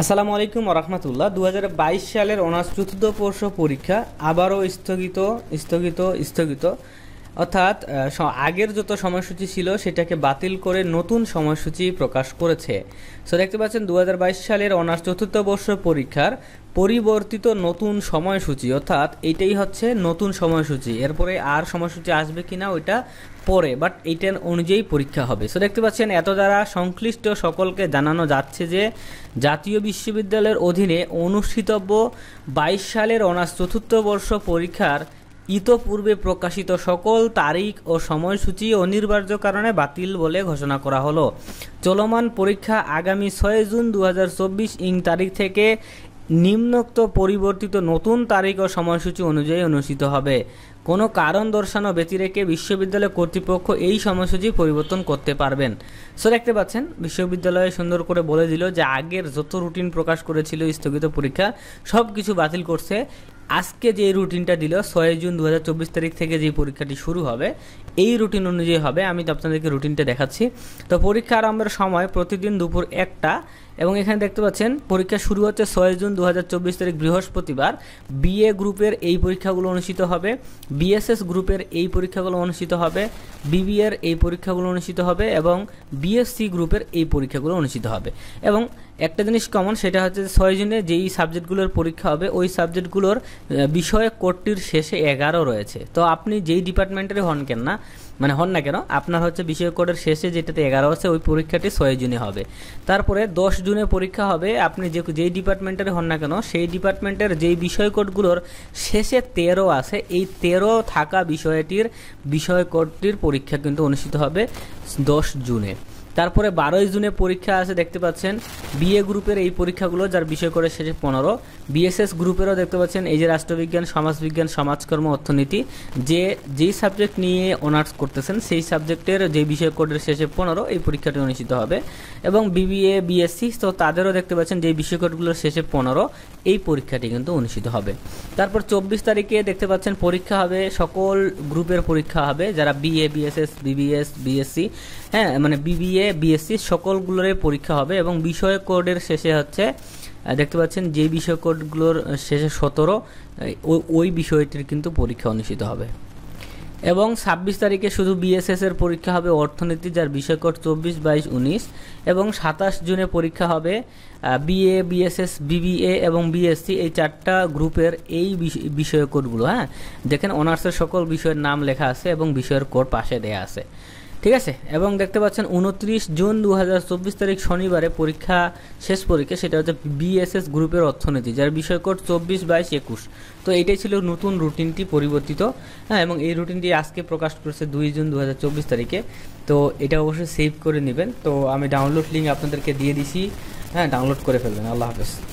আসসালামু আলাইকুম রহমতুল্লাহ দু সালের অনার্স চতুর্থ বর্ষ পরীক্ষা আবারও স্থগিত স্থগিত স্থগিত অর্থাৎ আগের যত সময়সূচি ছিল সেটাকে বাতিল করে নতুন সময়সূচি প্রকাশ করেছে সো দেখতে পাচ্ছেন দু সালের অনার্স চতুর্থ বর্ষ পরীক্ষার পরিবর্তিত নতুন সময়সূচি অর্থাৎ এটাই হচ্ছে নতুন সময়সূচি এরপরে আর সময়সূচি আসবে কি না ওইটা পরে বাট এইটার অনুযায়ী পরীক্ষা হবে সো দেখতে পাচ্ছেন এত দ্বারা সংশ্লিষ্ট সকলকে জানানো যাচ্ছে যে জাতীয় বিশ্ববিদ্যালয়ের অধীনে অনুষ্ঠিতব্য বাইশ সালের অনার্স চতুর্থ বর্ষ পরীক্ষার ইতোপূর্বে প্রকাশিত সকল তারিখ ও সময়সূচি অনিবার্য কারণে বাতিল বলে ঘোষণা করা হলো চলমান পরীক্ষা আগামী ছয় জুন দু ইং তারিখ থেকে নিম্নোক্ত পরিবর্তিত নতুন তারিখ ও সময়সূচি অনুযায়ী অনুষ্ঠিত হবে কোনো কারণ দর্শানো ব্যতিরেকে বিশ্ববিদ্যালয় কর্তৃপক্ষ এই সময়সূচি পরিবর্তন করতে পারবেন সো দেখতে পাচ্ছেন বিশ্ববিদ্যালয়ে সুন্দর করে বলে দিল যে আগের যত রুটিন প্রকাশ করেছিল স্থগিত পরীক্ষা সব কিছু বাতিল করছে আজকে যে রুটিনটা দিল ছয় জুন দু তারিখ থেকে যে পরীক্ষাটি শুরু হবে এই রুটিন অনুযায়ী হবে আমি তো আপনাদেরকে রুটিনটা দেখাচ্ছি তো পরীক্ষা আরম্ভের সময় প্রতিদিন দুপুর একটা এবং এখানে দেখতে পাচ্ছেন পরীক্ষা শুরু হচ্ছে ছয় জুন দু তারিখ বৃহস্পতিবার বিএ গ্রুপের এই পরীক্ষাগুলো অনুষ্ঠিত হবে বিএসএস গ্রুপের এই পরীক্ষাগুলো অনুষ্ঠিত হবে বিবিএর এই পরীক্ষাগুলো অনুষ্ঠিত হবে এবং বিএসসি গ্রুপের এই পরীক্ষাগুলো অনুষ্ঠিত হবে এবং একটা জিনিস কমন সেটা হচ্ছে ছয় জুনে যেই সাবজেক্টগুলোর পরীক্ষা হবে ওই সাবজেক্টগুলোর বিষয়ে কোডটির শেষে এগারো রয়েছে তো আপনি যেই ডিপার্টমেন্টের হন কেন না মানে হন না কেন আপনার হচ্ছে বিষয় কোডের শেষে যেটাতে এগারো আছে ওই পরীক্ষাটি ছয় জুনে হবে তারপরে দশ জুনে পরীক্ষা হবে আপনি যে যেই ডিপার্টমেন্টের হন না কেন সেই ডিপার্টমেন্টের যেই বিষয় কোডগুলোর শেষে তেরো আছে এই তেরো থাকা বিষয়টির বিষয় কোডটির পরীক্ষা কিন্তু অনুষ্ঠিত হবে দশ জুনে তারপরে বারোই জুনে পরীক্ষা আছে দেখতে পাচ্ছেন বিএ গ্রুপের এই পরীক্ষাগুলো যার বিষয় করে সেটি পনেরো বিএসএস গ্রুপেরও দেখতে পাচ্ছেন এই যে রাষ্ট্রবিজ্ঞান সমাজবিজ্ঞান সমাজকর্ম অর্থনীতি যে যেই সাবজেক্ট নিয়ে অনার্স করতেছেন সেই সাবজেক্টের যে বিষয় কোডের শেষে পনেরো এই পরীক্ষাটি অনুষ্ঠিত হবে এবং বিবিএ বিএসসি তো তাদেরও দেখতে পাচ্ছেন যে বিষয় কোডগুলোর শেষে পনেরো এই পরীক্ষাটি কিন্তু অনুষ্ঠিত হবে তারপর চব্বিশ তারিখে দেখতে পাচ্ছেন পরীক্ষা হবে সকল গ্রুপের পরীক্ষা হবে যারা বিএ বিএসএস বিবিএস বিএসসি হ্যাঁ মানে বিবিএ দিয়ে বিএসসি সকলগুলোরই পরীক্ষা হবে এবং বিষয় কোডের শেষে হচ্ছে দেখতে পাচ্ছেন যে বিষয় কোডগুলোর শেষে সতেরো ওই বিষয়টির কিন্তু পরীক্ষা অনুষ্ঠিত হবে এবং ছাব্বিশ তারিখে শুধু বিএসএস এর পরীক্ষা হবে অর্থনীতি যার বিষয় কোড চব্বিশ বাইশ উনিশ এবং সাতাশ জুনে পরীক্ষা হবে বিএ বিএসএস বিবিএ এবং বিএসসি এই চারটা গ্রুপের এই বিষয় কোডগুলো হ্যাঁ দেখেন অনার্সের সকল বিষয়ের নাম লেখা আছে এবং বিষয়ের কোড পাশে দেয়া আছে ঠিক আছে এবং দেখতে পাচ্ছেন উনত্রিশ জুন দু তারিখ শনিবারে পরীক্ষা শেষ পরীক্ষা সেটা হচ্ছে বিএসএস গ্রুপের অর্থনীতি যার বিষয়কোড চব্বিশ বাইশ একুশ তো এটাই ছিল নতুন রুটিনটি পরিবর্তিত হ্যাঁ এবং এই রুটিনটি আজকে প্রকাশ করেছে দুই জুন দু তারিখে তো এটা অবশ্যই সেভ করে নেবেন তো আমি ডাউনলোড লিঙ্ক আপনাদেরকে দিয়ে দিছি হ্যাঁ ডাউনলোড করে ফেলবেন আল্লাহ হাফেজ